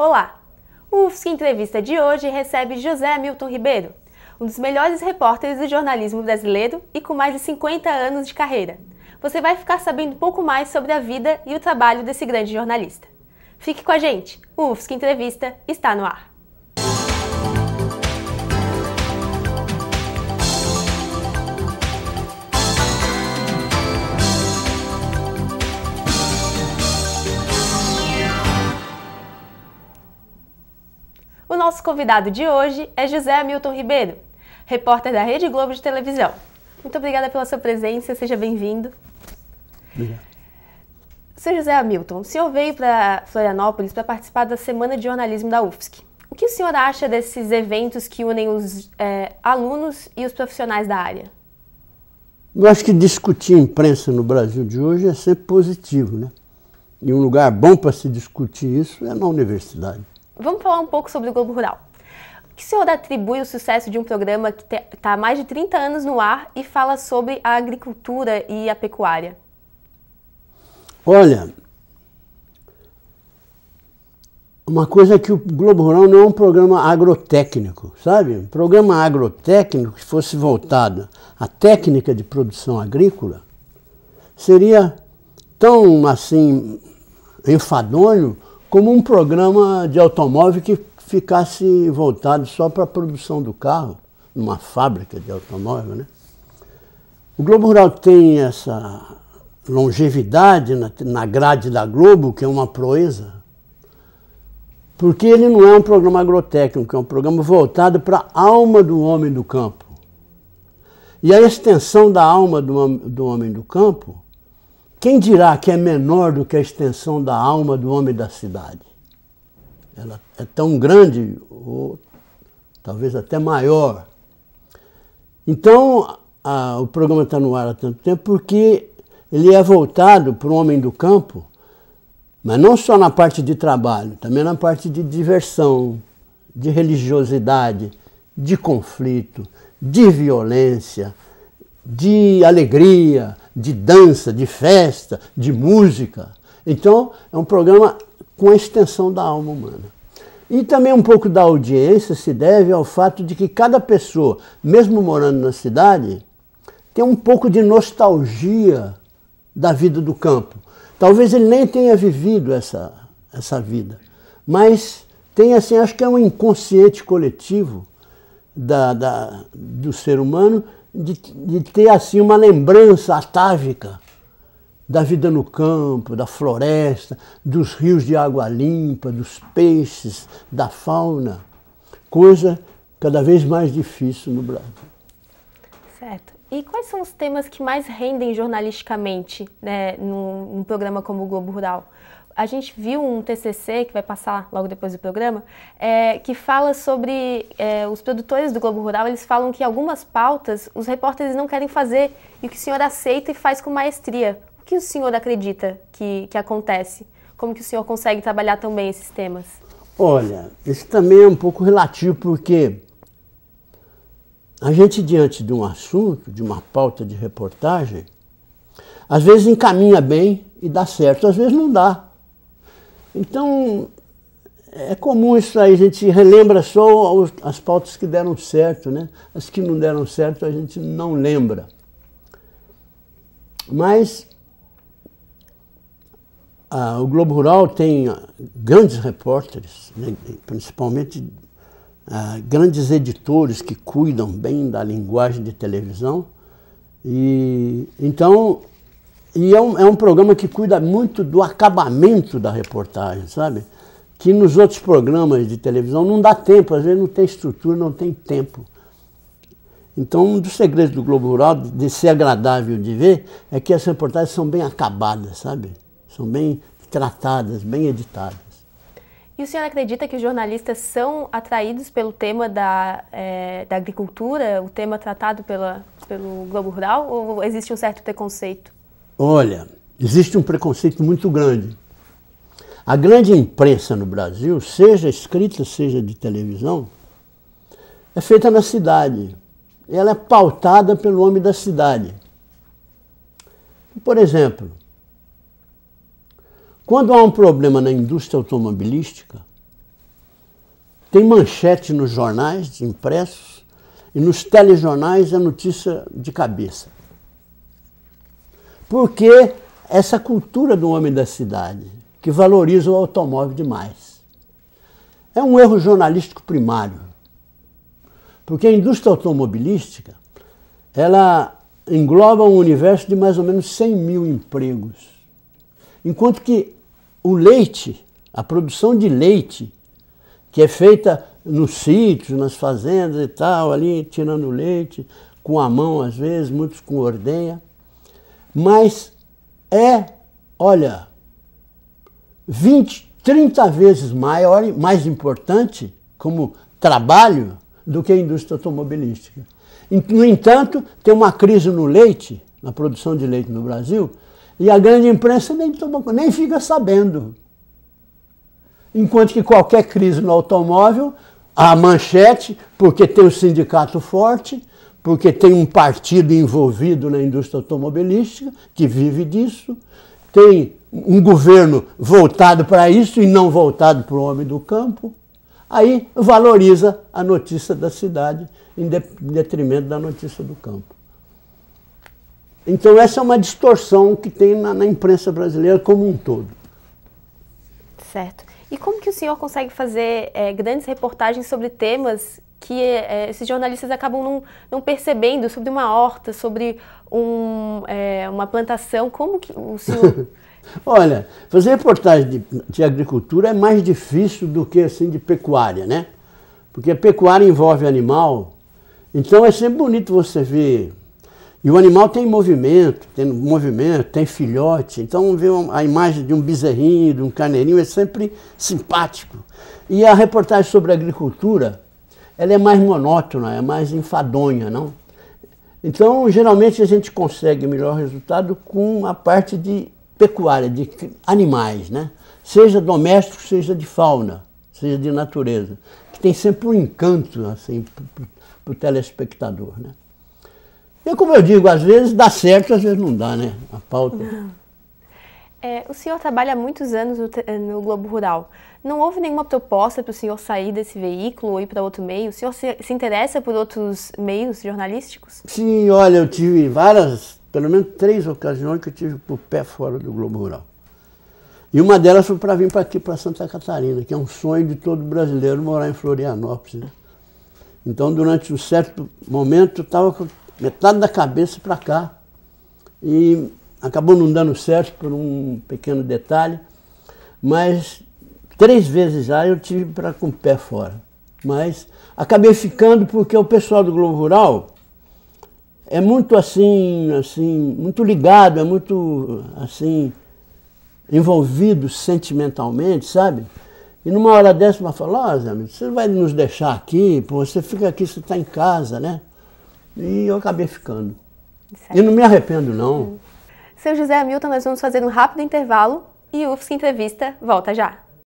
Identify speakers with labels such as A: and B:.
A: Olá! O UFSC Entrevista de hoje recebe José Milton Ribeiro, um dos melhores repórteres do jornalismo brasileiro e com mais de 50 anos de carreira. Você vai ficar sabendo um pouco mais sobre a vida e o trabalho desse grande jornalista. Fique com a gente, o UFSC Entrevista está no ar. nosso convidado de hoje é José Hamilton Ribeiro, repórter da Rede Globo de Televisão. Muito obrigada pela sua presença, seja bem-vindo. Obrigado. Seu José Hamilton, o senhor veio para Florianópolis para participar da Semana de Jornalismo da UFSC. O que o senhor acha desses eventos que unem os é, alunos e os profissionais da área?
B: Eu acho que discutir imprensa no Brasil de hoje é sempre positivo, né? E um lugar bom para se discutir isso é na universidade.
A: Vamos falar um pouco sobre o Globo Rural. O que o senhor atribui o sucesso de um programa que está há mais de 30 anos no ar e fala sobre a agricultura e a pecuária?
B: Olha, uma coisa é que o Globo Rural não é um programa agrotécnico, sabe? Um programa agrotécnico que fosse voltado à técnica de produção agrícola seria tão assim enfadonho como um programa de automóvel que ficasse voltado só para a produção do carro, numa fábrica de automóvel, né? O Globo Rural tem essa longevidade na, na grade da Globo, que é uma proeza, porque ele não é um programa agrotécnico, é um programa voltado para a alma do homem do campo. E a extensão da alma do, do homem do campo quem dirá que é menor do que a extensão da alma do homem da cidade? Ela é tão grande, ou talvez até maior. Então, a, o programa está no ar há tanto tempo porque ele é voltado para o homem do campo, mas não só na parte de trabalho, também na parte de diversão, de religiosidade, de conflito, de violência, de alegria, de dança, de festa, de música. Então, é um programa com a extensão da alma humana. E também um pouco da audiência se deve ao fato de que cada pessoa, mesmo morando na cidade, tem um pouco de nostalgia da vida do campo. Talvez ele nem tenha vivido essa, essa vida, mas tem, assim, acho que é um inconsciente coletivo da, da, do ser humano de, de ter assim uma lembrança atávica da vida no campo, da floresta, dos rios de água limpa, dos peixes, da fauna, coisa cada vez mais difícil no Brasil.
A: Certo. E quais são os temas que mais rendem jornalisticamente né, num, num programa como o Globo Rural? a gente viu um TCC que vai passar logo depois do programa, é, que fala sobre é, os produtores do Globo Rural. Eles falam que algumas pautas os repórteres não querem fazer e o que o senhor aceita e faz com maestria. O que o senhor acredita que, que acontece? Como que o senhor consegue trabalhar tão bem esses temas?
B: Olha, isso também é um pouco relativo porque a gente diante de um assunto, de uma pauta de reportagem, às vezes encaminha bem e dá certo, às vezes não dá. Então, é comum isso aí, a gente relembra só as pautas que deram certo, né? As que não deram certo a gente não lembra. Mas o Globo Rural tem ah, grandes repórteres, né? principalmente ah, grandes editores que cuidam bem da linguagem de televisão. E então e é um, é um programa que cuida muito do acabamento da reportagem, sabe? Que nos outros programas de televisão não dá tempo, às vezes não tem estrutura, não tem tempo. Então, um dos segredos do Globo Rural, de ser agradável de ver, é que as reportagens são bem acabadas, sabe? São bem tratadas, bem editadas.
A: E o senhor acredita que os jornalistas são atraídos pelo tema da, é, da agricultura, o tema tratado pela, pelo Globo Rural, ou existe um certo preconceito?
B: Olha, existe um preconceito muito grande. A grande imprensa no Brasil, seja escrita, seja de televisão, é feita na cidade. Ela é pautada pelo homem da cidade. Por exemplo, quando há um problema na indústria automobilística, tem manchete nos jornais impressos e nos telejornais é notícia de cabeça. Porque essa cultura do homem da cidade, que valoriza o automóvel demais, é um erro jornalístico primário. Porque a indústria automobilística, ela engloba um universo de mais ou menos 100 mil empregos. Enquanto que o leite, a produção de leite, que é feita nos sítios, nas fazendas e tal, ali tirando leite, com a mão às vezes, muitos com ordenha, mas é, olha, 20, 30 vezes maior, mais importante como trabalho do que a indústria automobilística. No entanto, tem uma crise no leite, na produção de leite no Brasil, e a grande imprensa nem, toma, nem fica sabendo. Enquanto que qualquer crise no automóvel, a manchete, porque tem o sindicato forte, porque tem um partido envolvido na indústria automobilística que vive disso, tem um governo voltado para isso e não voltado para o homem do campo. Aí valoriza a notícia da cidade em detrimento da notícia do campo. Então, essa é uma distorção que tem na, na imprensa brasileira como um todo.
A: Certo. E como que o senhor consegue fazer é, grandes reportagens sobre temas que é, é, esses jornalistas acabam não, não, percebendo sobre uma horta, sobre um, é, uma plantação. Como que o senhor.
B: Olha, fazer reportagem de, de, agricultura é mais difícil do que assim de pecuária, né? Porque a pecuária envolve animal, então é sempre bonito você ver. E o animal tem movimento, tem movimento, tem filhote, então ver a imagem de um bezerrinho, de um carneirinho é sempre simpático. E a reportagem sobre agricultura, ela é mais monótona, é mais enfadonha, não? Então, geralmente a gente consegue melhor resultado com a parte de pecuária, de animais, né? Seja doméstico, seja de fauna, seja de natureza, que tem sempre um encanto assim para o telespectador, né? E como eu digo, às vezes dá certo, às vezes não dá, né? A pauta. Não.
A: É, o senhor trabalha há muitos anos no, eh, no Globo Rural. Não houve nenhuma proposta para o senhor sair desse veículo ou ir para outro meio? O senhor se, se, interessa por outros meios jornalísticos?
B: Sim, olha, eu tive várias, pelo menos três ocasiões que eu tive por pé fora do Globo Rural. E uma delas foi para vir para aqui, para Santa Catarina, que é um sonho de todo brasileiro morar em Florianópolis. Né? Então, durante um certo momento, eu estava com metade da cabeça para cá. E acabou não dando certo por um pequeno detalhe, mas três vezes lá eu tive para com o pé fora. Mas acabei ficando porque o pessoal do Globo Rural é muito assim, assim, muito ligado, é muito assim envolvido sentimentalmente, sabe? E numa hora dessa, uma falou, Zé, você vai nos deixar aqui, pô, você fica aqui, você está em casa, né? E eu acabei ficando. Certo. É e não me arrependo, não. Hum.
A: Seu José Hamilton, nós vamos fazer um rápido intervalo e o UFSC Entrevista volta já!